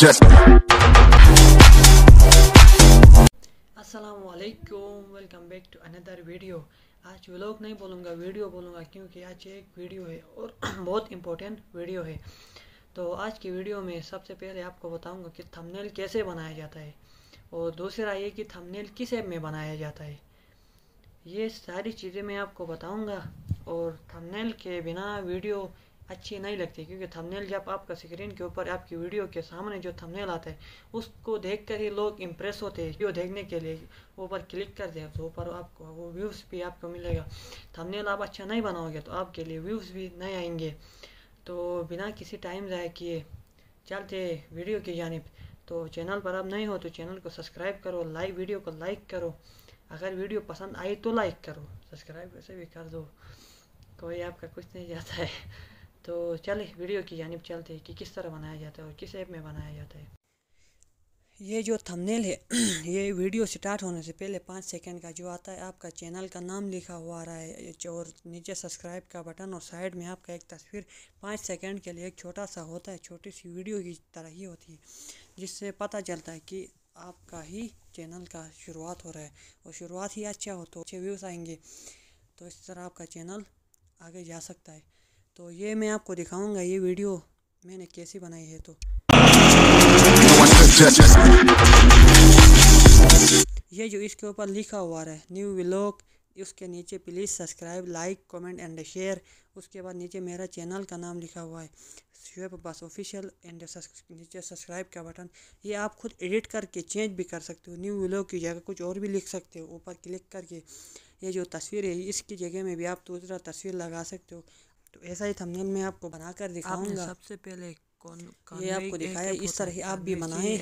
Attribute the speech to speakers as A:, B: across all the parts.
A: just असलकुम welcome back to another video आज vlog नहीं बोलूँगा वीडियो बोलूँगा क्योंकि आज एक वीडियो है और बहुत इम्पोर्टेंट वीडियो है तो आज की वीडियो में सबसे पहले आपको बताऊँगा कि थंबनेल कैसे बनाया जाता है और दूसरा ये कि थंबनेल किस ऐप में बनाया जाता है ये सारी चीज़ें मैं आपको बताऊँगा और थंबनेल के बिना वीडियो अच्छी नहीं लगती क्योंकि थंबनेल जब आपका स्क्रीन के ऊपर आपकी वीडियो के सामने जो थंबनेल आता है उसको देख कर ही लोग इम्प्रेस होते हैं वीडियो देखने के लिए ऊपर क्लिक कर दे तो ऊपर आपको वो व्यूज़ भी आपको मिलेगा थंबनेल आप अच्छा नहीं बनाओगे तो आपके लिए व्यूज़ भी नहीं आएंगे तो बिना किसी टाइम ज़ाय किए चलते वीडियो की जानब तो चैनल पर आप नहीं हो तो चैनल को सब्सक्राइब करो लाइक वीडियो को लाइक करो अगर वीडियो पसंद आई तो लाइक करो सब्सक्राइब वैसे भी कर दो कोई आपका कुछ नहीं जाता है तो चले वीडियो की जानब चलते हैं कि किस तरह बनाया जाता है और किस ऐप में बनाया जाता है ये जो थंबनेल है ये वीडियो स्टार्ट होने से पहले पाँच सेकंड का जो आता है आपका चैनल का नाम लिखा हुआ आ रहा है और नीचे सब्सक्राइब का बटन और साइड में आपका एक तस्वीर पाँच सेकंड के लिए एक छोटा सा होता है छोटी सी वीडियो की तरह ही होती है जिससे पता चलता है कि आपका ही चैनल का शुरुआत हो रहा है और शुरुआत ही अच्छा हो तो अच्छे व्यूज़ आएंगे तो इस तरह आपका चैनल आगे जा सकता है तो ये मैं आपको दिखाऊंगा ये वीडियो मैंने कैसी बनाई है तो ये जो इसके ऊपर लिखा हुआ है न्यू व्लॉग उसके नीचे please subscribe like comment and share उसके बाद नीचे मेरा चैनल का नाम लिखा हुआ है शुएब बस ऑफिशियल एंड नीचे सब्सक्राइब का बटन ये आप खुद एडिट करके चेंज भी कर सकते हो न्यू व्लॉग की जगह कुछ और भी लिख सकते हो ऊपर क्लिक करके ये जो तस्वीर है इसकी जगह में भी आप दूसरा तस्वीर लगा सकते हो तो ऐसा ही थंबनेल मैं आपको बनाकर दिखाऊंगा सबसे पहले कौन ये आपको दिखाया इस तरह आप भी बनाए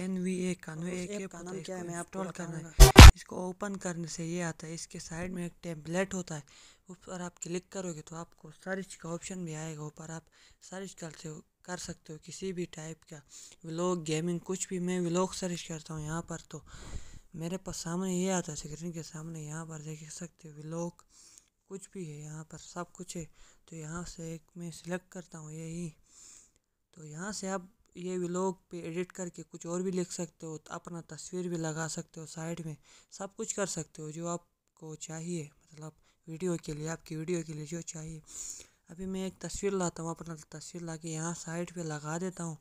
A: इसको ओपन करने से ये आता है इसके साइड में एक टेम्पलेट होता है उस पर आप क्लिक करोगे तो आपको सर्च का ऑप्शन भी आएगा ऊपर आप सर्च कर से कर सकते हो किसी भी टाइप का व्लॉग गेमिंग कुछ भी मैं व्लॉग सर्च करता हूँ यहाँ पर तो मेरे पास सामने ये आता है स्क्रीन के सामने यहाँ पर देख सकते हो व्लॉग कुछ भी है यहाँ पर सब कुछ है तो यहाँ से एक मैं सिलेक्ट करता हूँ यही तो यहाँ से आप ये व्लॉग पे एडिट करके कुछ और भी लिख सकते हो तो अपना तस्वीर भी लगा सकते हो साइड में सब कुछ कर सकते हो जो आपको चाहिए मतलब वीडियो के लिए आपकी वीडियो के लिए जो चाहिए अभी मैं एक तस्वीर लाता हूँ अपना तस्वीर ला के यहाँ साइड पे लगा देता हूँ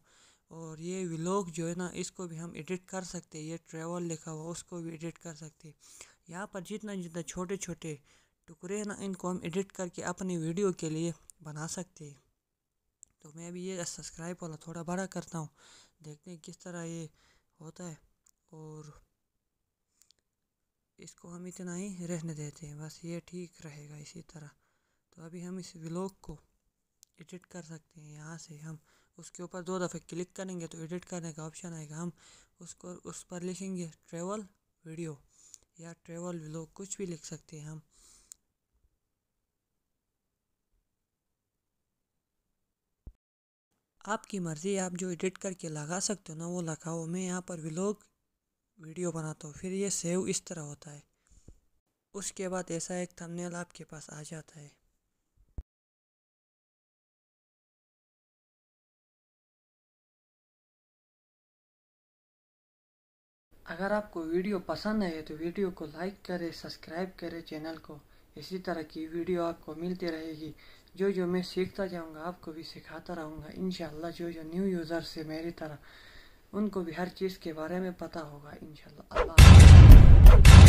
A: और ये व्लॉग जो है ना इसको भी हम एडिट कर सकते हैं ये ट्रेवल लिखा हुआ उसको भी एडिट कर सकते हैं यहाँ पर जितना जितना छोटे छोटे टुकड़े ना इनको हम एडिट करके अपनी वीडियो के लिए बना सकते हैं तो मैं अभी ये सब्सक्राइब वाला थोड़ा बड़ा करता हूँ देखते हैं किस तरह ये होता है और इसको हम इतना ही रहने देते हैं बस ये ठीक रहेगा इसी तरह तो अभी हम इस व्लॉग को एडिट कर सकते हैं यहाँ से हम उसके ऊपर दो दफ़े क्लिक करेंगे तो एडिट करने का ऑप्शन आएगा हम उसको उस पर लिखेंगे ट्रेवल वीडियो या ट्रेवल व्लॉग कुछ भी लिख सकते हैं हम आपकी मर्ज़ी आप जो एडिट करके लगा सकते हो ना वो लगाओ मैं यहाँ पर व्लॉग वीडियो बनाता हूँ फिर ये सेव इस तरह होता है उसके बाद ऐसा एक थंबनेल आपके पास आ जाता है अगर आपको वीडियो पसंद आए तो वीडियो को लाइक करें सब्सक्राइब करें चैनल को इसी तरह की वीडियो आपको मिलती रहेगी जो जो मैं सीखता जाऊँगा आपको भी सिखाता रहूँगा इन जो जो न्यू यूज़र से मेरी तरह उनको भी हर चीज़ के बारे में पता होगा इन अल्लाह